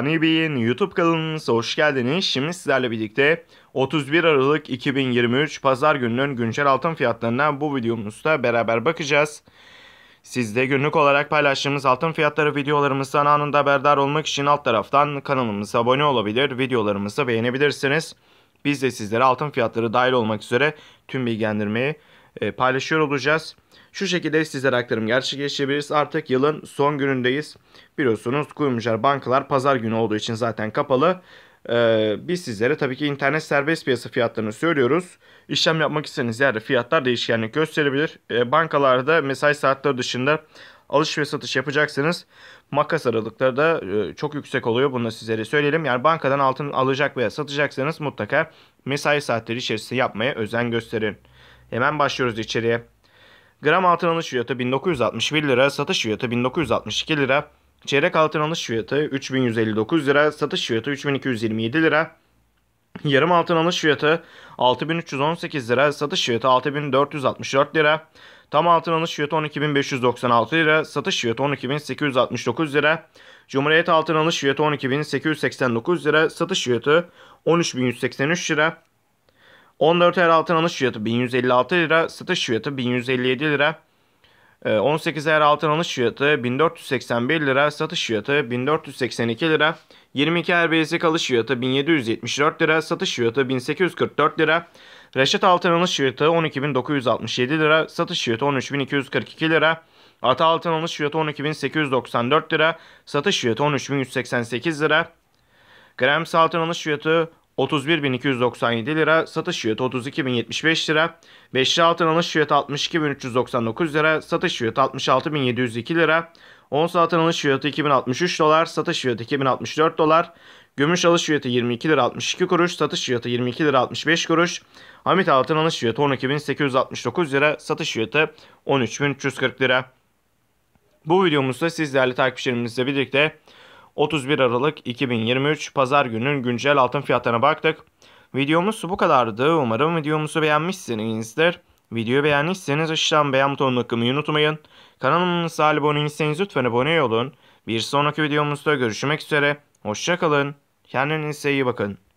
Hanibi'nin YouTube kanalınıza hoş geldiniz. Şimdi sizlerle birlikte 31 Aralık 2023 Pazar gününün güncel altın fiyatlarına bu videomuzda beraber bakacağız. Sizde günlük olarak paylaştığımız altın fiyatları videolarımızdan anında haberdar olmak için alt taraftan kanalımıza abone olabilir, videolarımızı beğenebilirsiniz. Biz de sizlere altın fiyatları dahil olmak üzere tüm bilgilendirmeyi e, paylaşıyor olacağız. Şu şekilde sizlere aktarım gerçekleştirebiliriz. Artık yılın son günündeyiz. Biliyorsunuz kuyumcular bankalar pazar günü olduğu için zaten kapalı. Ee, biz sizlere tabii ki internet serbest piyasa fiyatlarını söylüyoruz. İşlem yapmak istediğiniz yerde fiyatlar değişkenlik gösterebilir. Ee, bankalarda mesai saatleri dışında alış ve satış yapacaksanız makas aralıkları da e, çok yüksek oluyor. Bunu da sizlere söyleyelim. Yani bankadan altın alacak veya satacaksanız mutlaka mesai saatleri içerisinde yapmaya özen gösterin. Hemen başlıyoruz içeriye. Gram altın alış fiyatı 1961 lira, satış fiyatı 1962 lira. Çeyrek altın alış fiyatı 3159 lira, satış fiyatı 3227 lira. Yarım altın alış fiyatı 6318 lira, satış fiyatı 6464 lira. Tam altın alış fiyatı 12596 lira, satış fiyatı 12869 lira. Cumhuriyet altın alış fiyatı 12889 lira, satış fiyatı 13183 lira. 14 er altın alış fiyatı 1156 lira, satış fiyatı 1157 lira. 18 er altın alış fiyatı 1481 lira, satış fiyatı 1482 lira. 22 er bilezik alış fiyatı 1774 lira, satış fiyatı 1844 lira. Reşit altın alış fiyatı 12967 lira, satış fiyatı 13242 lira. Ata altın alış fiyatı 12894 lira, satış fiyatı 13188 lira. Gram altın alış fiyatı 31.297 lira, satış fiyatı 32.075 lira, 5'li altın alış fiyatı 62.399 lira, satış fiyatı 66.702 lira, 10 altın alış fiyatı 2063 dolar, satış fiyatı 2064 dolar, gümüş alış fiyatı 22 lira 62 kuruş, satış fiyatı 22 lira 65 kuruş, amit altın alış fiyatı 12.869 lira, satış fiyatı 13.340 lira. Bu videomuzda sizlerle takipçilerimizle birlikte 31 Aralık 2023 Pazar günün güncel altın fiyatlarına baktık. Videomuz bu kadardı. Umarım videomuzu beğenmişsinizdir. Videoyu beğenmişseniz aşağıdan beğen butonunu tıklamayı unutmayın. Kanalımıza abone değilseniz lütfen abone olun. Bir sonraki videomuzda görüşmek üzere. Hoşçakalın. Kendinize iyi bakın.